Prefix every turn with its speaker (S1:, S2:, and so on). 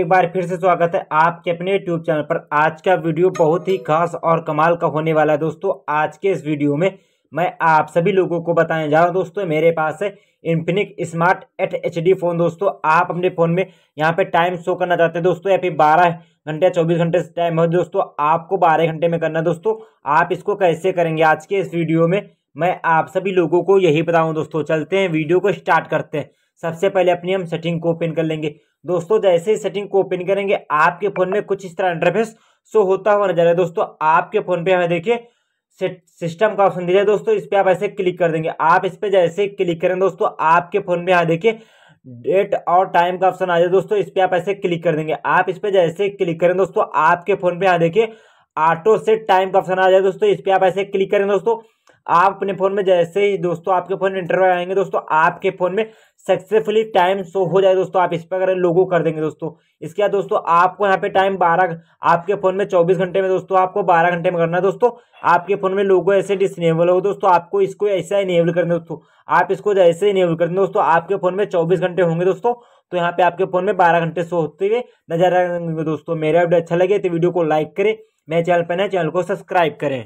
S1: एक बार फिर से स्वागत है आपके अपने YouTube चैनल पर आज का वीडियो बहुत ही खास और कमाल का होने वाला है दोस्तों आज के इस वीडियो में मैं आप सभी लोगों को बताने जा रहा हूं दोस्तों मेरे पास है Infinix smart eight H phone दोस्तों आप अपने फ़ोन में यहां पे टाइम शो करना चाहते हैं दोस्तों या फिर बारह घंटे या चौबीस घंटे से टाइम हो दोस्तों आपको बारह घंटे में करना है दोस्तों आप इसको कैसे करेंगे आज के इस वीडियो में मैं आप सभी लोगों को यही बताऊँ दोस्तों चलते हैं वीडियो को स्टार्ट करते हैं सबसे पहले अपनी हम सेटिंग को ओपन कर लेंगे दोस्तों जैसे ही सेटिंग को ओपन करेंगे आपके फोन में कुछ इस तरह इंटरफेस शो होता हुआ नजर है दोस्तों आपके फोन पे हमें देखिए सिस्टम का ऑप्शन दिया दोस्तों इस पर आप ऐसे क्लिक कर देंगे आप इस पर जैसे क्लिक करें दोस्तों आपके फोन में यहाँ देखिए डेट और टाइम का ऑप्शन आ जाए दोस्तों इस पर आप ऐसे क्लिक कर देंगे आप इस पर जैसे क्लिक करें दोस्तों आपके फोन पे यहाँ देखिए ऑटो सेट टाइम का ऑप्शन आ जाए दोस्तों इस पर आप ऐसे क्लिक करें दोस्तों आप अपने फ़ोन में जैसे ही दोस्तों आपके फ़ोन में इंटरव्यू आएंगे दोस्तों आपके फ़ोन में सक्सेसफुली टाइम शो हो जाए दोस्तों आप इस पर अगर लोगो कर देंगे दोस्तों इसके बाद दोस्तों आपको यहाँ पे टाइम बारह आपके फ़ोन में चौबीस घंटे में दोस्तों आपको बारह घंटे में करना है दोस्तों आपके फ़ोन में लोगो ऐसे डिसनेबल हो दोस्तों आपको इसको ऐसा इनेबल करना दोस्तों आप इसको जैसे इनेबल कर दें दोस्तों आपके फ़ोन में चौबीस घंटे होंगे दोस्तों तो यहाँ पे आपके फ़ोन में बारह घंटे शो होते हुए नजर आएंगे दोस्तों मेरा वीडियो अच्छा लगे तो वीडियो को लाइक करें मेरे चैनल पर नए चैनल को सब्सक्राइब करें